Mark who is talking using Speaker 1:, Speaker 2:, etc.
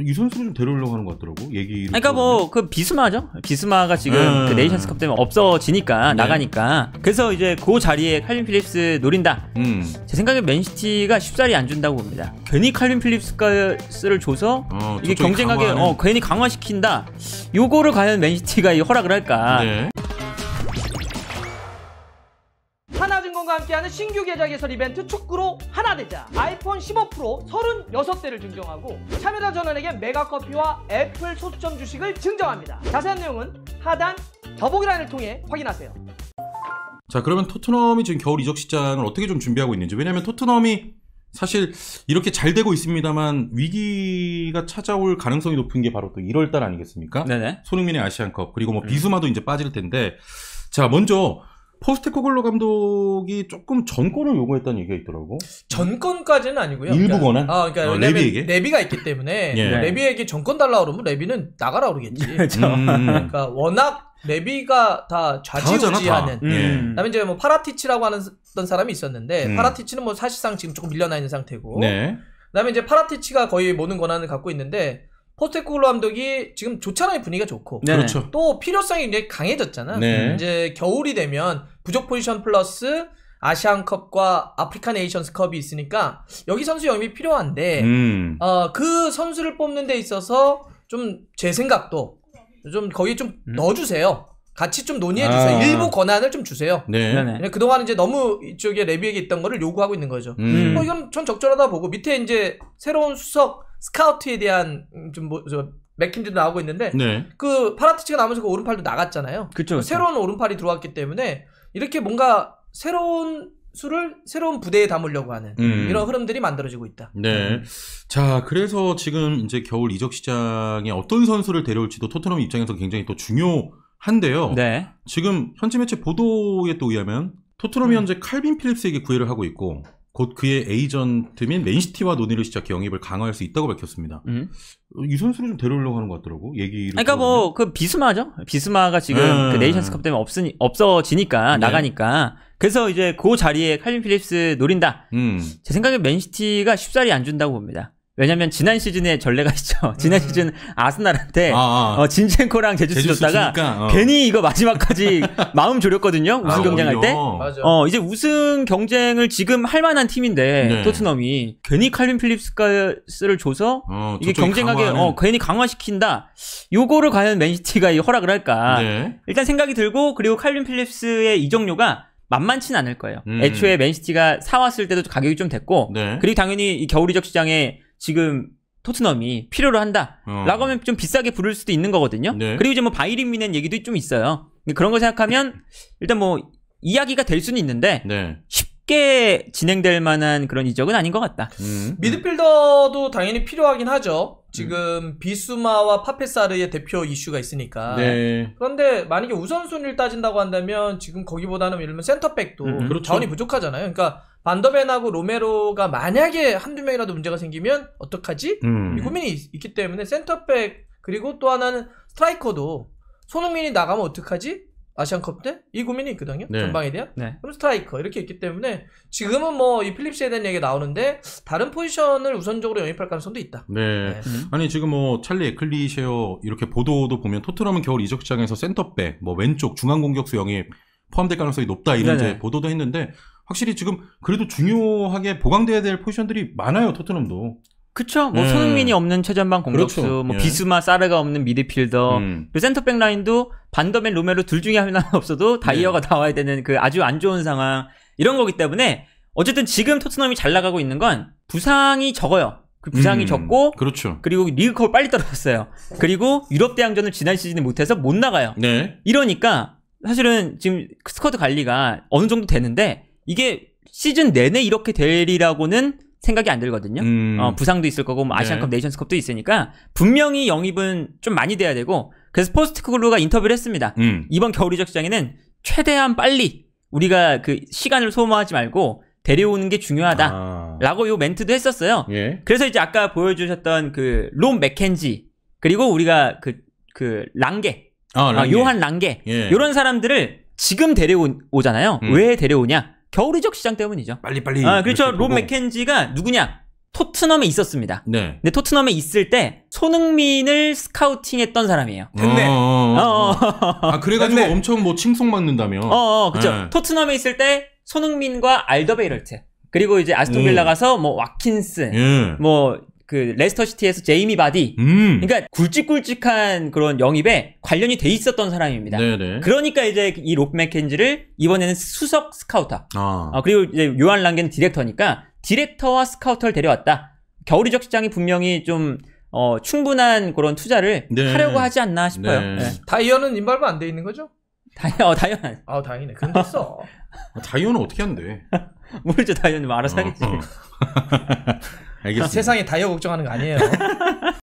Speaker 1: 유선수를 좀 데려오려고 하는 것 같더라고 얘기. 그러니까
Speaker 2: 뭐 그 비스마죠. 비스마가 지금 음. 그 네이션스컵 때문에 없어지니까 네. 나가니까. 그래서 이제 그 자리에 칼빈 필립스 노린다. 음. 제 생각에 맨시티가 쉽사리 안 준다고 봅니다. 괜히 칼빈 필립스를 줘서 어, 이게 경쟁하게 어, 괜히 강화시킨다. 요거를 과연 맨시티가 이 허락을 할까?
Speaker 1: 네.
Speaker 3: 스마과 함께하는 신규 계좌 개설 이벤트 축구로 하나 되자 아이폰 15 프로 36대를 증정하고 참여자 전원에게 메가커피와 애플 소수점 주식을 증정합니다. 자세한 내용은 하단 더보기란을 통해 확인하세요.
Speaker 1: 자 그러면 토트넘이 지금 겨울 이적 시장을 어떻게 좀 준비하고 있는지 왜냐하면 토트넘이 사실 이렇게 잘 되고 있습니다만 위기가 찾아올 가능성이 높은 게 바로 또 1월 달 아니겠습니까? 네네. 손흥민의 아시안컵 그리고 뭐 음. 비수마도 이제 빠질 텐데 자 먼저 포스트코글로 감독이 조금 전권을 요구했다는 얘기가 있더라고.
Speaker 3: 전권까지는 아니고요. 그러니까 일부 권한. 아, 그러니까 어, 레비, 에게 레비가 있기 때문에 예. 레비에게 전권 달라 그러면 레비는 나가라 그러겠지. 예, 음. 그러니까 워낙 레비가 다 좌지우지하는. 예. 음. 그다음에 이제 뭐 파라티치라고 하는 어떤 사람이 있었는데 음. 파라티치는 뭐 사실상 지금 조금 밀려나 있는 상태고. 네. 그다음에 이제 파라티치가 거의 모든 권한을 갖고 있는데 포테코글로 감독이 지금 좋잖아요 분위기가 좋고 네. 그렇죠. 또 필요성이 굉장히 강해졌잖아 네. 이제 겨울이 되면 부족 포지션 플러스 아시안컵과 아프리카 네이션스컵이 있으니까 여기 선수 영입이 필요한데 음. 어, 그 선수를 뽑는 데 있어서 좀 제 생각도 좀 거기 좀 음. 넣어주세요. 같이 좀 논의해 주세요. 아. 일부 권한을 좀 주세요. 네. 네. 그동안 이제 너무 이쪽에 레비에게 있던 거를 요구하고 있는 거죠. 음. 어, 이건 전 적절하다 보고 밑에 이제 새로운 수석 스카우트에 대한 음, 좀 뭐, 저, 맥킨지도 나오고 있는데 네. 그 파라티치가 나오면서 오른팔도 나갔잖아요. 그쵸, 그쵸. 새로운 오른팔이 들어왔기 때문에 이렇게 뭔가 새로운 수를 새로운 부대에 담으려고 하는 음. 이런 흐름들이 만들어지고 있다.
Speaker 1: 네. 음. 자, 그래서 지금 이제 겨울 이적 시장에 어떤 선수를 데려올지도 토트넘 입장에서 굉장히 또 중요한데요. 네. 지금 현지 매체 보도에 또 의하면 토트넘이 음. 현재 칼빈 필립스에게 구애를 하고 있고 곧 그의 에이전트인 맨시티와 논의를 시작해 영입을 강화할 수 있다고 밝혔습니다. 음. 이 선수를 좀 데려오려고 하는 것 같더라고 얘기. 그러니까
Speaker 2: 뭐 그 비스마죠. 비스마가 지금 네. 그 네이션스컵 때문에 없으니 없어지니까 네. 나가니까 그래서 이제 그 자리에 칼린 필립스 노린다. 음. 제 생각에 맨시티가 쉽사리 안 준다고 봅니다. 왜냐면 지난 시즌에 전례가 있죠. 지난 음. 시즌 아스날한테 아, 아. 어, 진첸코랑 제주스, 제스 줬다가 어. 괜히 이거 마지막까지 마음 졸였거든요. 아, 우승 아, 경쟁할 때. 어 이제 우승 경쟁을 지금 할 만한 팀인데 네. 토트넘이 괜히 칼빈 필립스를 줘서 어, 이게 경쟁하게 어 괜히 강화시킨다. 요거를 과연 맨시티가 허락을 할까? 네. 일단 생각이 들고 그리고 칼빈 필립스의 이적료가 만만치는 않을 거예요. 음. 애초에 맨시티가 사왔을 때도 가격이 좀 됐고 네. 그리고 당연히 이 겨울 이적 시장에 지금 토트넘이 필요로 한다라고 어. 하면 좀 비싸게 부를 수도 있는 거거든요. 네. 그리고 이제 뭐 바이린 미넨 얘기도 좀 있어요. 그런 걸 생각하면 일단 뭐 이야기가 될 수는 있는데 네. 쉽게 진행될 만한 그런 이적은 아닌 것 같다. 음. 미드필더도 당연히 필요하긴 하죠.
Speaker 3: 지금 비수마와 파페사르의 대표 이슈가 있으니까. 네. 그런데 만약에 우선순위를 따진다고 한다면 지금 거기보다는 예를 들면 센터백도 음, 음, 그렇죠. 자원이 부족하잖아요. 그러니까 반더벤하고 로메로가 만약에 한두 명이라도 문제가 생기면 어떡하지? 음. 이 고민이 있, 있기 때문에 센터백 그리고 또 하나는 스트라이커도 손흥민이 나가면 어떡하지? 아시안컵 때 이 고민이 있거든요. 네. 전방에 대한. 네. 그럼 스트라이커 이렇게 있기 때문에 지금은 뭐 이 필립스에 대한 얘기가 나오는데 다른 포지션을 우선적으로 영입할 가능성도 있다.
Speaker 1: 네. 네. 음. 아니 지금 뭐 찰리 에클리셰어 이렇게 보도도 보면 토트넘은 겨울 이적 시장에서 센터백 뭐 왼쪽 중앙 공격수 영입 포함될 가능성이 높다 이런 이제 보도도 했는데 확실히 지금 그래도 중요하게 보강돼야 될 포지션들이 많아요 토트넘도.
Speaker 2: 그쵸. 뭐 음. 손흥민이 없는 최전방 공격수, 그렇죠. 뭐 예. 비스마, 사르가 없는 미드필더, 음. 그 센터백 라인도 반더맨, 로메로 둘 중에 하나 없어도 다이어가 네. 나와야 되는 그 아주 안 좋은 상황 이런 거기 때문에 어쨌든 지금 토트넘이 잘 나가고 있는 건 부상이 적어요. 그 부상이 음. 적고 그렇죠. 그리고 리그컵을 빨리 떨어졌어요. 그리고 유럽 대항전을 지난 시즌에 못해서 못 나가요. 네. 이러니까 사실은 지금 스쿼드 관리가 어느 정도 되는데 이게 시즌 내내 이렇게 되리라고는 생각이 안 들거든요. 음. 어, 부상도 있을 거고 뭐 아시안컵, 네. 이션스컵도 있으니까 분명히 영입은 좀 많이 돼야 되고 그래서 포스트코글루가 인터뷰를 했습니다. 음. 이번 겨울 이적 시장에는 최대한 빨리 우리가 그 시간을 소모하지 말고 데려오는 게 중요하다라고 아. 요 멘트도 했었어요. 예. 그래서 이제 아까 보여주셨던 그 롬 맥켄지 그리고 우리가 그그 그 랑게, 아, 아 랑게. 어, 요한 랑게 예. 이런 사람들을 지금 데려오잖아요. 음. 왜 데려오냐? 겨울 이적 시장 때문이죠. 빨리빨리. 아, 그렇죠. 롬보 맥켄지가 누구냐? 토트넘에 있었습니다. 네. 근데 토트넘에 있을 때 손흥민을 스카우팅했던 사람이에요. 됐네. 어, 어, 어. 어,
Speaker 1: 어. 아 그래가지고 됐네. 엄청 뭐 칭송받는다며. 어, 그렇죠. 네.
Speaker 2: 토트넘에 있을 때 손흥민과 알더베이럴트 그리고 이제 아스톤빌라 음. 가서 뭐 와킨스, 예. 뭐그 레스터 시티에서 제이미 바디. 음. 그러니까 굵직굵직한 그런 영입에 관련이 돼 있었던 사람입니다.
Speaker 1: 네네. 그러니까
Speaker 2: 이제 이로 맥켄지를 이번에는 수석 스카우터. 아. 어, 그리고 이제 요한 랑겐 디렉터니까 디렉터와 스카우터를 데려왔다. 겨울 이적 시장이 분명히 좀 어, 충분한 그런 투자를 네. 하려고 하지 않나 싶어요. 네. 네.
Speaker 3: 다이어는 인발도 안돼 있는 거죠? 다이어, 다이어. 아, 다행이네. 근데 써.
Speaker 1: 다이어는 어떻게 한대? 모르죠, 다이어는 알아서 어. 하겠지. 알겠습니다. 아, 세상에
Speaker 3: 다이어 걱정하는 거 아니에요.